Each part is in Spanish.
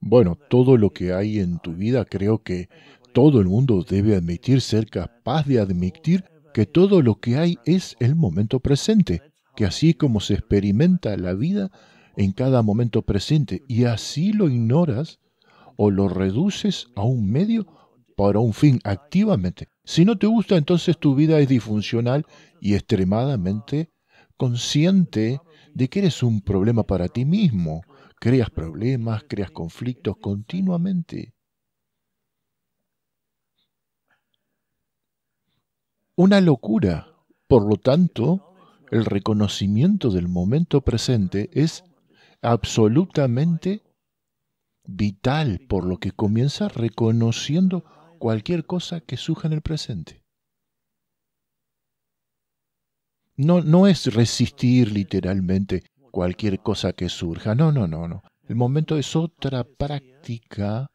Bueno, todo lo que hay en tu vida creo que todo el mundo debe admitir, ser capaz de admitir que todo lo que hay es el momento presente, que así como se experimenta la vida en cada momento presente y así lo ignoras o lo reduces a un medio para un fin activamente. Si no te gusta, entonces tu vida es disfuncional y extremadamente consciente de que eres un problema para ti mismo creas problemas, creas conflictos continuamente. Una locura. Por lo tanto, el reconocimiento del momento presente es absolutamente vital, por lo que comienza reconociendo cualquier cosa que surja en el presente. No, no es resistir literalmente, cualquier cosa que surja. No, no, no, no. El momento es otra práctica.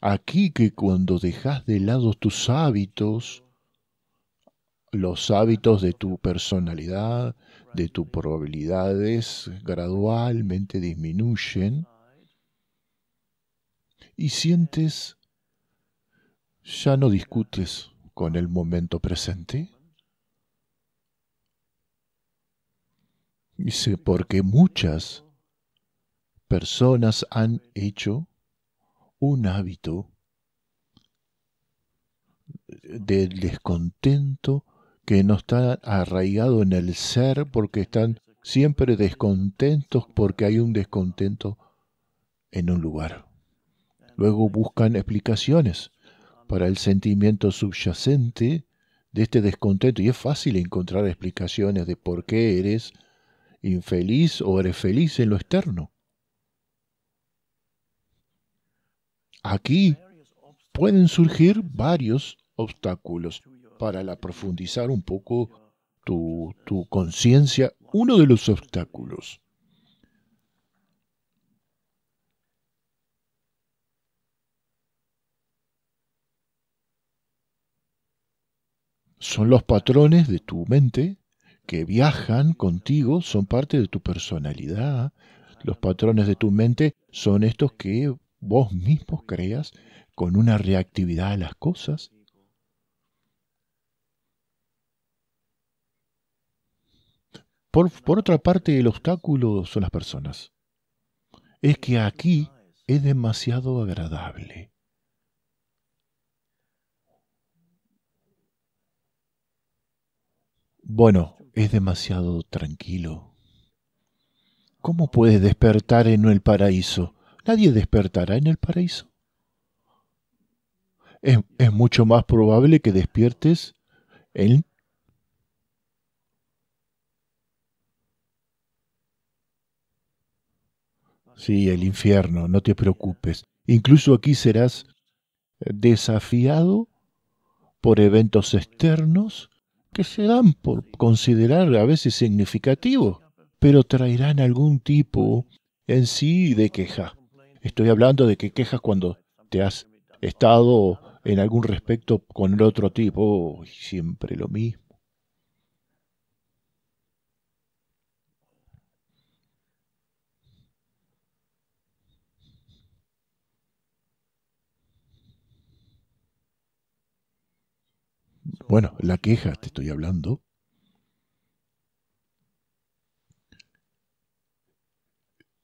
Aquí que cuando dejas de lado tus hábitos, los hábitos de tu personalidad, de tus probabilidades, gradualmente disminuyen y sientes, ya no discutes con el momento presente, Dice, porque muchas personas han hecho un hábito del descontento que no está arraigado en el ser porque están siempre descontentos porque hay un descontento en un lugar. Luego buscan explicaciones para el sentimiento subyacente de este descontento y es fácil encontrar explicaciones de por qué eres infeliz o eres feliz en lo externo. Aquí pueden surgir varios obstáculos para profundizar un poco tu, tu conciencia. Uno de los obstáculos son los patrones de tu mente que viajan contigo son parte de tu personalidad. Los patrones de tu mente son estos que vos mismos creas con una reactividad a las cosas. Por, por otra parte, el obstáculo son las personas. Es que aquí es demasiado agradable. Bueno, es demasiado tranquilo. ¿Cómo puedes despertar en el paraíso? Nadie despertará en el paraíso. Es, mucho más probable que despiertes en Sí, el infierno, no te preocupes. Incluso aquí serás desafiado por eventos externos que se dan por considerar a veces significativos, pero traerán algún tipo en sí de queja. Estoy hablando de que quejas cuando te has estado en algún respecto con el otro tipo, y siempre lo mismo. Bueno, la queja, te estoy hablando.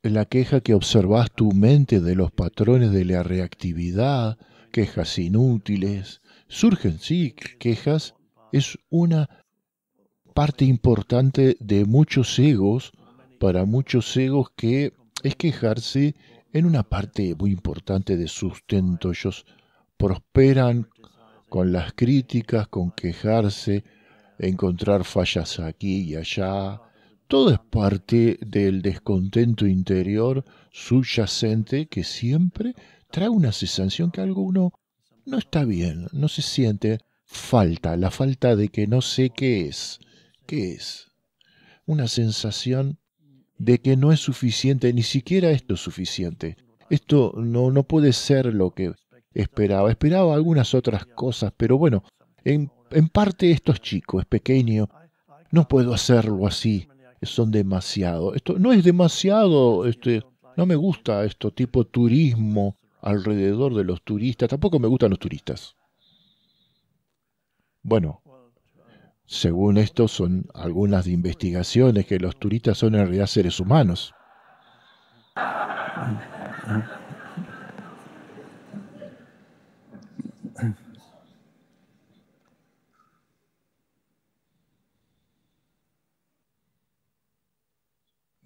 La queja que observas tu mente de los patrones de la reactividad, quejas inútiles, surgen, sí, quejas, es una parte importante de muchos egos, para muchos egos que es quejarse en una parte muy importante de sustento. Ellos prosperan con las críticas, con quejarse, encontrar fallas aquí y allá. Todo es parte del descontento interior subyacente que siempre trae una sensación que algo no está bien, no se siente falta, la falta de que no sé qué es. ¿Qué es? Una sensación de que no es suficiente, ni siquiera esto es suficiente. Esto no, no puede ser lo que esperaba. Esperaba algunas otras cosas, pero bueno, en, parte esto es chico, es pequeño. No puedo hacerlo así. Son demasiado. Esto no es demasiado. Este, no me gusta esto tipo turismo alrededor de los turistas. Tampoco me gustan los turistas. Bueno, según esto son algunas investigaciones que los turistas son en realidad seres humanos.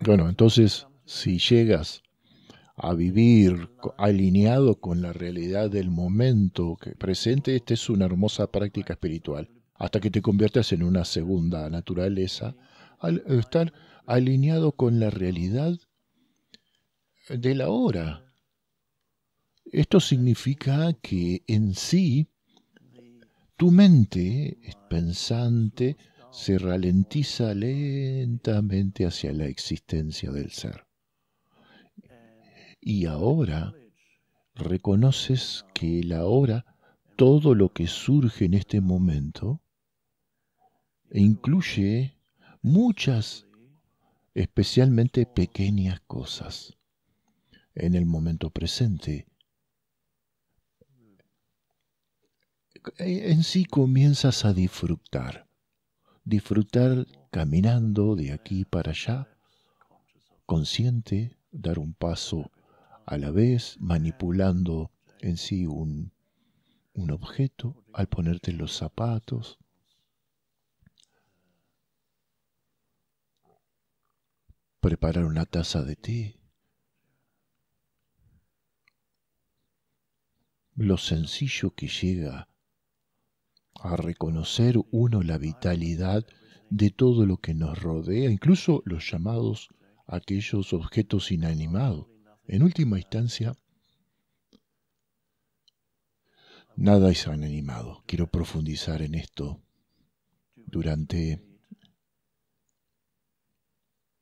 Bueno, entonces, si llegas a vivir alineado con la realidad del momento que presente, esta es una hermosa práctica espiritual. Hasta que te conviertas en una segunda naturaleza, al estar alineado con la realidad de la hora. Esto significa que en sí tu mente es pensante, se ralentiza lentamente hacia la existencia del ser. Y ahora reconoces que el ahora, todo lo que surge en este momento, incluye muchas, especialmente pequeñas cosas en el momento presente. En sí comienzas a disfrutar disfrutar caminando de aquí para allá, consciente, dar un paso a la vez, manipulando en sí un, objeto al ponerte los zapatos. Preparar una taza de té. Lo sencillo que llega a reconocer uno la vitalidad de todo lo que nos rodea, incluso los llamados aquellos objetos inanimados. En última instancia, nada es inanimado. Quiero profundizar en esto durante,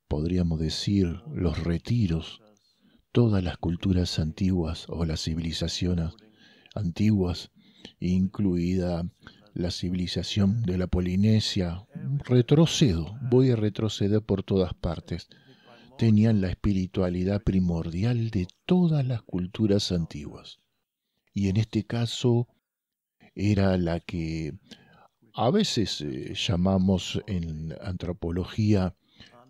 podríamos decir, los retiros. Todas las culturas antiguas o las civilizaciones antiguas, incluida la civilización de la Polinesia. Retrocedo, voy a retroceder por todas partes. Tenían la espiritualidad primordial de todas las culturas antiguas. Y en este caso era la que a veces eh, llamamos en antropología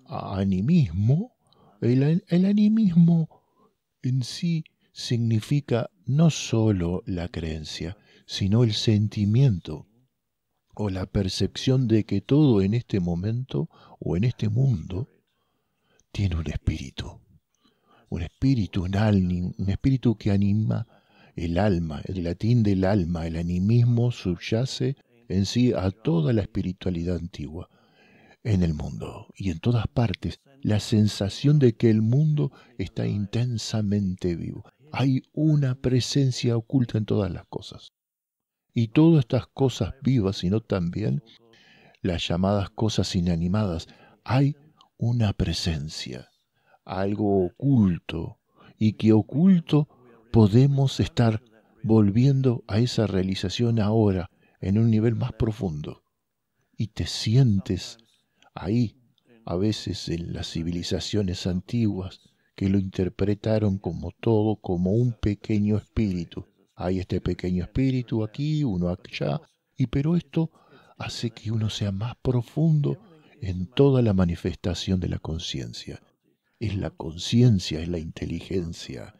animismo. El, el animismo en sí significa no solo la creencia, sino el sentimiento o la percepción de que todo en este momento o en este mundo tiene un espíritu, un espíritu, un, un espíritu que anima el alma, el latín del alma, el animismo subyace en sí a toda la espiritualidad antigua en el mundo y en todas partes, la sensación de que el mundo está intensamente vivo. Hay una presencia oculta en todas las cosas y todas estas cosas vivas, sino también las llamadas cosas inanimadas. Hay una presencia, algo oculto, y que oculto podemos estar volviendo a esa realización ahora, en un nivel más profundo. Y te sientes ahí, a veces en las civilizaciones antiguas, que lo interpretaron como todo, como un pequeño espíritu, hay este pequeño espíritu aquí, uno allá, y pero esto hace que uno sea más profundo en toda la manifestación de la conciencia. Es la conciencia, es la inteligencia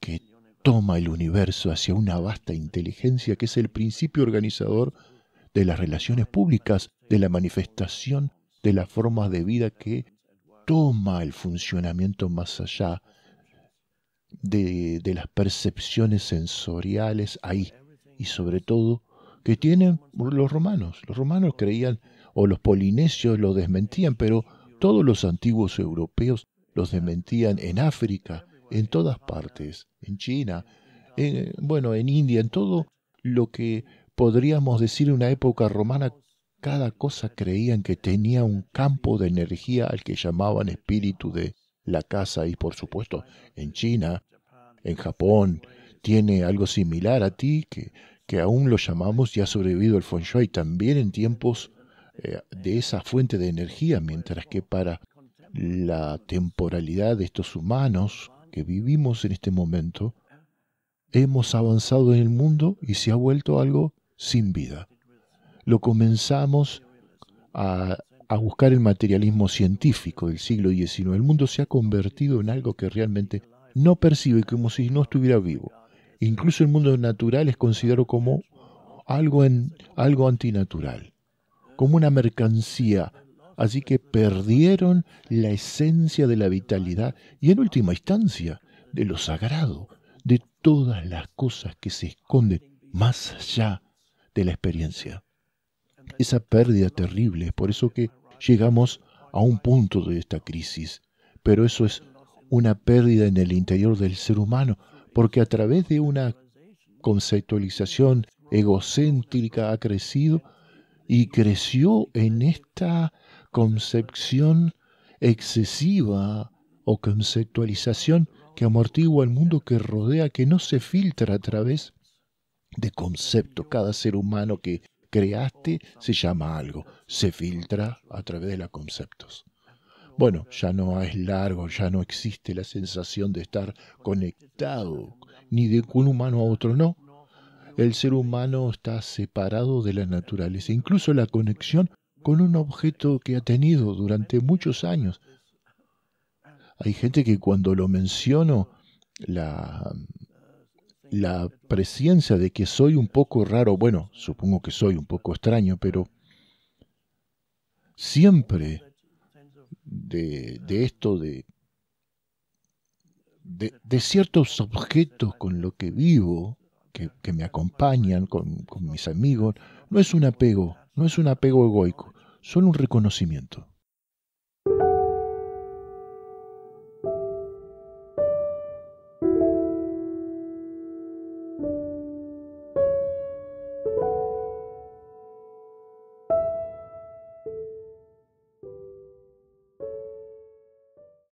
que toma el universo hacia una vasta inteligencia que es el principio organizador de las relaciones públicas, de la manifestación de las formas de vida que toma el funcionamiento más allá de, las percepciones sensoriales ahí y sobre todo que tienen los romanos. Los romanos creían, o los polinesios lo desmentían, pero todos los antiguos europeos los desmentían en África, en todas partes, en China, en, bueno, en India, en todo lo que podríamos decir una época romana, cada cosa creían que tenía un campo de energía al que llamaban espíritu de la casa y por supuesto en China, en Japón, tiene algo similar a ti que, que aún lo llamamos y ha sobrevivido el feng shui también en tiempos eh, de esa fuente de energía, mientras que para la temporalidad de estos humanos que vivimos en este momento, hemos avanzado en el mundo y se ha vuelto algo sin vida. Lo comenzamos a a buscar el materialismo científico del siglo XIX. El mundo se ha convertido en algo que realmente no percibe como si no estuviera vivo. Incluso el mundo natural es considerado como algo, en, algo antinatural, como una mercancía. Así que perdieron la esencia de la vitalidad y en última instancia de lo sagrado, de todas las cosas que se esconden más allá de la experiencia esa pérdida terrible. Es por eso que llegamos a un punto de esta crisis, pero eso es una pérdida en el interior del ser humano, porque a través de una conceptualización egocéntrica ha crecido y creció en esta concepción excesiva o conceptualización que amortigua el mundo que rodea, que no se filtra a través de conceptos. Cada ser humano que creaste se llama algo, se filtra a través de los conceptos. Bueno, ya no es largo, ya no existe la sensación de estar conectado ni de un humano a otro, no. El ser humano está separado de la naturaleza, incluso la conexión con un objeto que ha tenido durante muchos años. Hay gente que cuando lo menciono, la, la presencia de que soy un poco raro, bueno, supongo que soy un poco extraño, pero siempre de, esto de, ciertos objetos con lo que vivo, que, que me acompañan, con, con mis amigos, no es un apego, no es un apego egoico, son un reconocimiento.